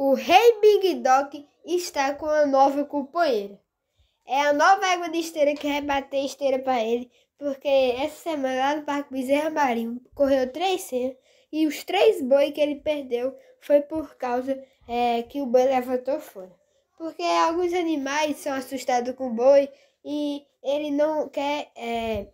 O rei Big Dog está com a nova companheira. É a nova égua de esteira que vai bater esteira para ele, porque essa semana lá no Parque Bezerra Marinho correu três cenas e os três bois que ele perdeu foi por causa é, que o boi levantou fora. Porque alguns animais são assustados com o boi e ele não quer é,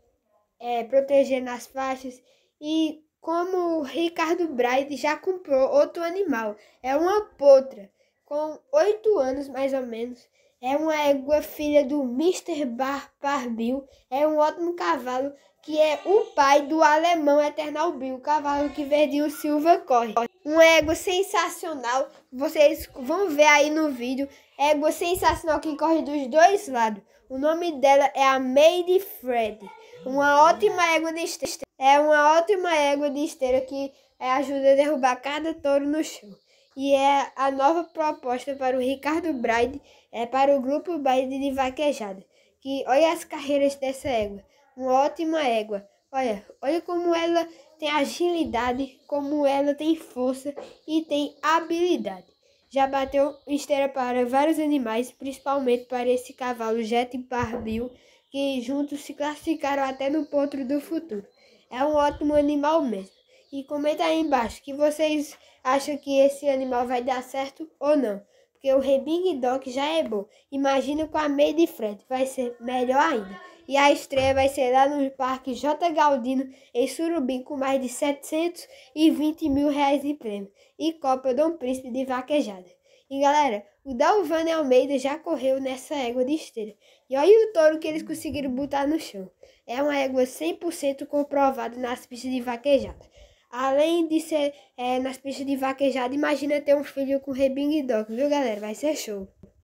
é, proteger nas faixas e como o Ricardo Braide já comprou outro animal, é uma potra. Com oito anos mais ou menos, é uma égua filha do Mr. Bar Bill. é um ótimo cavalo que é o pai do alemão Eternal Bill, o cavalo que Verdinho Silva corre. Uma égua sensacional, vocês vão ver aí no vídeo, égua sensacional que corre dos dois lados. O nome dela é a Made Fred, uma ótima égua de é uma ótima égua de esteira que ajuda a derrubar cada touro no chão. E é a nova proposta para o Ricardo Braide, é para o Grupo Braide de Vaquejada. Que olha as carreiras dessa égua. Uma ótima égua. Olha, olha como ela tem agilidade, como ela tem força e tem habilidade. Já bateu esteira para vários animais, principalmente para esse cavalo Jet Barbil, que juntos se classificaram até no Potro do Futuro é um ótimo animal mesmo. E comenta aí embaixo que vocês acham que esse animal vai dar certo ou não. Porque o Rebing Dog já é bom. Imagina com a meia de frente, vai ser melhor ainda. E a estreia vai ser lá no Parque J. Galdino, em Surubim, com mais de 720 mil reais de prêmio. E Copa Dom Príncipe de Vaquejada. E galera, o Dalvane Almeida já correu nessa égua de esteira. E olha o touro que eles conseguiram botar no chão. É uma égua 100% comprovada nas pistas de vaquejada. Além de ser é, nas pistas de vaquejada, imagina ter um filho com rebing dog, viu galera? Vai ser show.